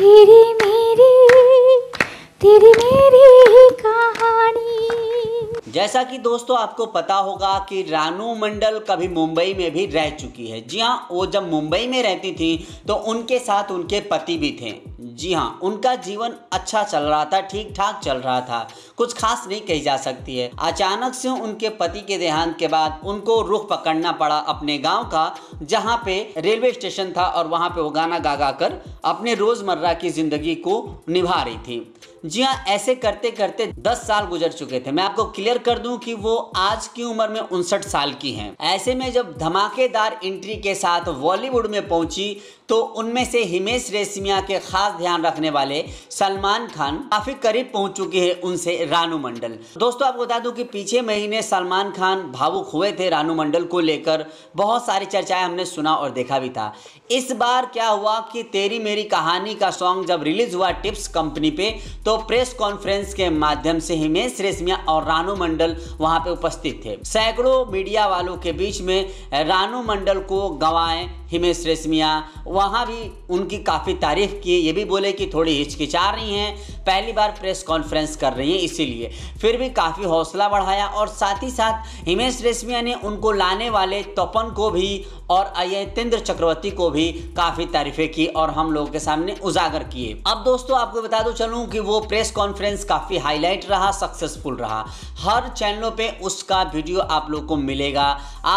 तेरी मेरी तेरी मेरी कहानी जैसा कि दोस्तों आपको पता होगा कि रानू मंडल कभी मुंबई में भी रह चुकी है जी हाँ वो जब मुंबई में रहती थी तो उनके साथ उनके पति भी थे जी हाँ उनका जीवन अच्छा चल रहा था ठीक ठाक चल रहा था कुछ खास नहीं कही जा सकती है अचानक से उनके पति के देहांत के बाद उनको रुख पकड़ना पड़ा अपने गांव का जहाँ पे रेलवे स्टेशन था और वहाँ पे वो गाना गा गा कर अपने रोज़मर्रा की ज़िंदगी को निभा रही थी जी हाँ ऐसे करते करते 10 साल गुजर चुके थे मैं आपको क्लियर कर दूं कि वो आज की उम्र में उनसठ साल की हैं ऐसे में जब धमाकेदार एंट्री के साथ बॉलीवुड में पहुंची तो उनमें से हिमेश रेशमिया के खास ध्यान रखने वाले सलमान खान काफी करीब पहुंच चुके हैं उनसे रानू मंडल दोस्तों आपको बता दूं कि पीछे महीने सलमान खान भावुक हुए थे रानू मंडल को लेकर बहुत सारी चर्चाएं हमने सुना और देखा भी था इस बार क्या हुआ कि तेरी मेरी कहानी का सॉन्ग जब रिलीज हुआ टिप्स कंपनी पे तो प्रेस कॉन्फ्रेंस के माध्यम से हिमेश रेशमिया और रानू मंडल वहां पे उपस्थित थे सैकड़ों मीडिया वालों के बीच में रानू मंडल को गवाएं हिमेश रेशमिया वहाँ भी उनकी काफ़ी तारीफ की ये भी बोले कि थोड़ी हिचकिचा रही हैं पहली बार प्रेस कॉन्फ्रेंस कर रही हैं इसीलिए फिर भी काफ़ी हौसला बढ़ाया और साथ ही साथ हिमेश रेशमिया ने उनको लाने वाले तपन को भी और अयतेंद्र चक्रवर्ती को भी काफ़ी तारीफें की और हम लोगों के सामने उजागर किए अब दोस्तों आपको बता दो चलूँ कि वो प्रेस कॉन्फ्रेंस काफ़ी हाईलाइट रहा सक्सेसफुल रहा हर चैनलों पर उसका वीडियो आप लोग को मिलेगा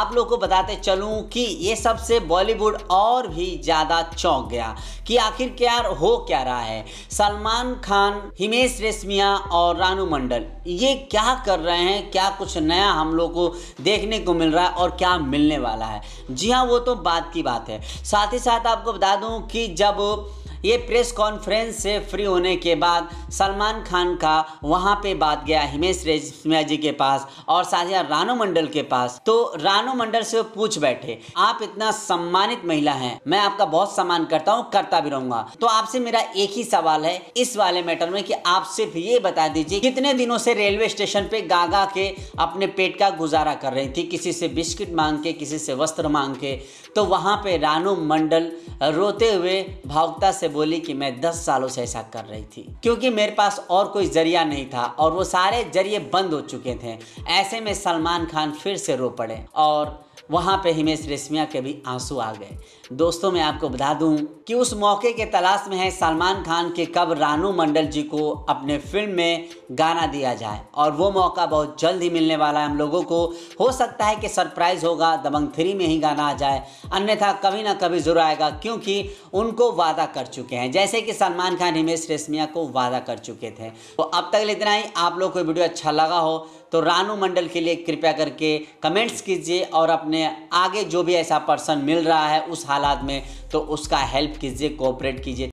आप लोग को बताते चलूँ कि ये सबसे बॉलीवुड और भी ज़्यादा ज़्यादा चौंक गया कि आखिर क्या हो क्या रहा है सलमान खान हिमेश रेशमिया और रानू मंडल ये क्या कर रहे हैं क्या कुछ नया हम लोग को देखने को मिल रहा है और क्या मिलने वाला है जी हाँ वो तो बात की बात है साथ ही साथ आपको बता दूँ कि जब ये प्रेस कॉन्फ्रेंस से फ्री होने के बाद सलमान खान का वहाँ पे बात गया हिमेश रेशमिया जी के पास और साथ रानू मंडल के पास तो रानू मंडल से पूछ बैठे आप इतना सम्मानित महिला हैं मैं आपका बहुत सम्मान करता हूँ करता भी रहूंगा तो आपसे मेरा एक ही सवाल है इस वाले मैटर में कि आप सिर्फ ये बता दीजिए कितने दिनों से रेलवे स्टेशन पे गागा के अपने पेट का गुजारा कर रही थी किसी से बिस्किट मांग के किसी से वस्त्र मांग के तो वहाँ पे रानू मंडल रोते हुए भावुकता से बोली कि मैं 10 सालों से ऐसा कर रही थी क्योंकि मेरे पास और कोई जरिया नहीं था और वो सारे जरिए बंद हो चुके थे ऐसे में सलमान खान फिर से रो पड़े और वहाँ पे हिमेश रेशमिया के भी आंसू आ गए दोस्तों मैं आपको बता दूं कि उस मौके के तलाश में है सलमान खान के कब रानू मंडल जी को अपने फिल्म में गाना दिया जाए और वो मौका बहुत जल्द ही मिलने वाला है हम लोगों को हो सकता है कि सरप्राइज़ होगा दबंग थ्री में ही गाना आ जाए अन्यथा कभी ना कभी जरूर आएगा क्योंकि उनको वादा कर चुके हैं जैसे कि सलमान खान हिमेश रेशमिया को वादा कर चुके थे तो अब तक इतना ही आप लोग को वीडियो अच्छा लगा हो तो रानू मंडल के लिए कृपया करके कमेंट्स कीजिए और अपने अपने आगे जो भी ऐसा पर्सन मिल रहा है उस हालात में तो उसका हेल्प कीजिए कोऑपरेट कीजिए